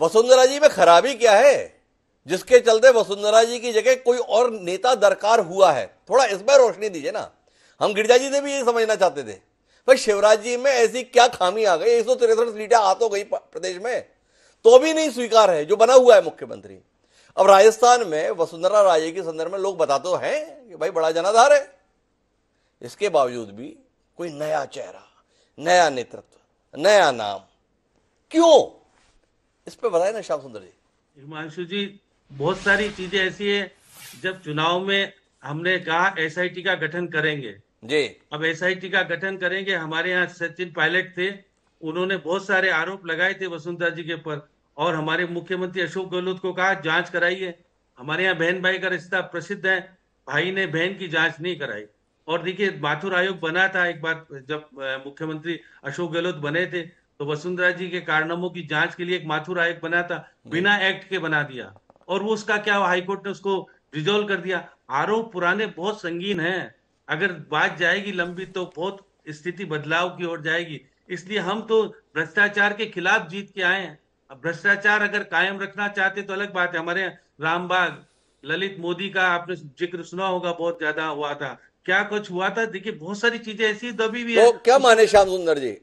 वसुंधरा जी में खराबी क्या है जिसके चलते वसुंधरा जी की जगह कोई और नेता दरकार हुआ है थोड़ा इसमें रोशनी दीजिए ना हम गिरजा जी से भी ये समझना चाहते थे भाई शिवराज जी में ऐसी क्या खामी आ गई एक सौ तिरसठ सीटें आ तो गई प्रदेश में तो भी नहीं स्वीकार है जो बना हुआ है मुख्यमंत्री अब राजस्थान में वसुंधरा राजे के संदर्भ में लोग बताते तो हैं कि भाई बड़ा जनाधार है इसके बावजूद भी कोई नया चेहरा नया नेतृत्व नया नाम क्यों इस पे बताए ना श्याम सुंदर जी हिमांशु जी बहुत सारी चीजें ऐसी है जब चुनाव में हमने कहा एस का गठन करेंगे जी अब एस का गठन करेंगे हमारे यहाँ सचिन पायलट थे उन्होंने बहुत सारे आरोप लगाए थे वसुंधरा जी के ऊपर और हमारे मुख्यमंत्री अशोक गहलोत को कहा जांच कराइए हमारे यहाँ बहन भाई का रिश्ता प्रसिद्ध है भाई ने बहन की जांच नहीं कराई और देखिए माथुर आयोग बना था एक बार जब मुख्यमंत्री अशोक गहलोत बने थे तो वसुंधरा जी के कारनामों की जांच के लिए एक माथुर आयोग बना था बिना एक्ट के बना दिया और वो उसका क्या हाईकोर्ट ने उसको रिजोल्व कर दिया आरोप पुराने बहुत संगीन है अगर बात जाएगी लंबी तो बहुत स्थिति बदलाव की ओर जाएगी इसलिए हम तो भ्रष्टाचार के खिलाफ जीत के आए हैं भ्रष्टाचार अगर कायम रखना चाहते तो अलग बात है हमारे रामबाग ललित मोदी का आपने जिक्र सुना होगा बहुत ज्यादा हुआ था क्या कुछ हुआ था देखिए बहुत सारी चीजें ऐसी दबी हुई है तो क्या माने श्याम सुंदर जी